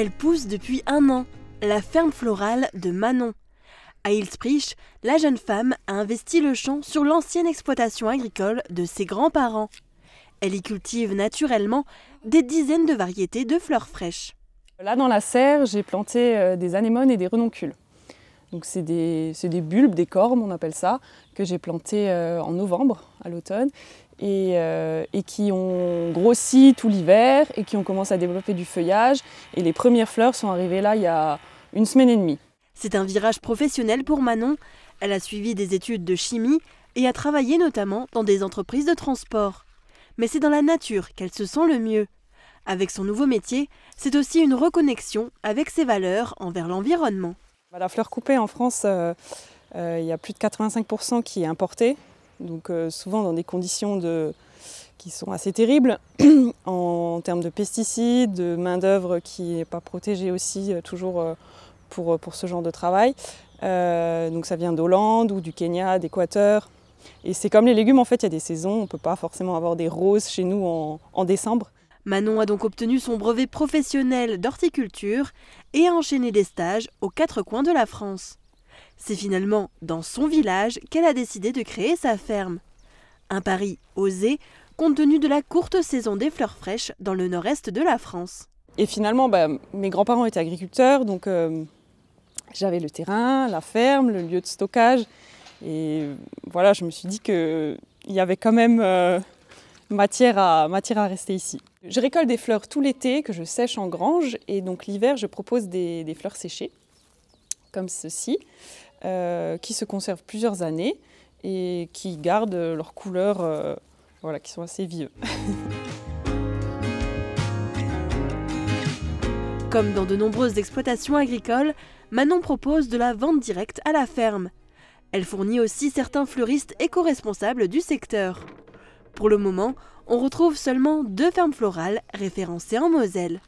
Elle pousse depuis un an, la ferme florale de Manon. À Ilsprich, la jeune femme a investi le champ sur l'ancienne exploitation agricole de ses grands-parents. Elle y cultive naturellement des dizaines de variétés de fleurs fraîches. Là, dans la serre, j'ai planté euh, des anémones et des renoncules. Donc c'est des, bulbes, des cormes on appelle ça, que j'ai plantées euh, en novembre à l'automne et, euh, et, qui ont grossi tout l'hiver et qui ont commencé à développer du feuillage. Et les premières fleurs sont arrivées là il y a une semaine et demie. C'est un virage professionnel pour Manon. Elle a suivi des études de chimie et a travaillé notamment dans des entreprises de transport. Mais c'est dans la nature qu'elle se sent le mieux. Avec son nouveau métier, c'est aussi une reconnexion avec ses valeurs envers l'environnement. La fleur coupée en France, euh, euh, il y a plus de 85% qui est importée, donc euh, souvent dans des conditions qui sont assez terribles en, termes de pesticides, de main-d'œuvre qui n'est pas protégée aussi toujours pour, pour, ce genre de travail. donc ça vient d'Hollande ou du Kenya, d'Équateur. Et c'est comme les légumes, en fait, il y a des saisons, on ne peut pas forcément avoir des roses chez nous en décembre. Manon a donc obtenu son brevet professionnel d'horticulture et a enchaîné des stages aux quatre coins de la France. C'est finalement dans son village qu'elle a décidé de créer sa ferme. Un pari osé compte tenu de la courte saison des fleurs fraîches dans le nord-est de la France. Et finalement, bah, mes grands-parents étaient agriculteurs, donc euh, j'avais le terrain, la ferme, le lieu de stockage. Et voilà, je me suis dit qu'il y avait quand même... Euh, matière à, rester ici. Je récolte des fleurs tout l'été que je sèche en grange et donc l'hiver je propose des, fleurs séchées comme ceci euh, qui se conservent plusieurs années et qui gardent leurs couleurs euh, voilà, qui sont assez vieux. Comme dans de nombreuses exploitations agricoles, Manon propose de la vente directe à la ferme. Elle fournit aussi certains fleuristes éco-responsables du secteur. Pour le moment, on retrouve seulement deux fermes florales référencées en Moselle.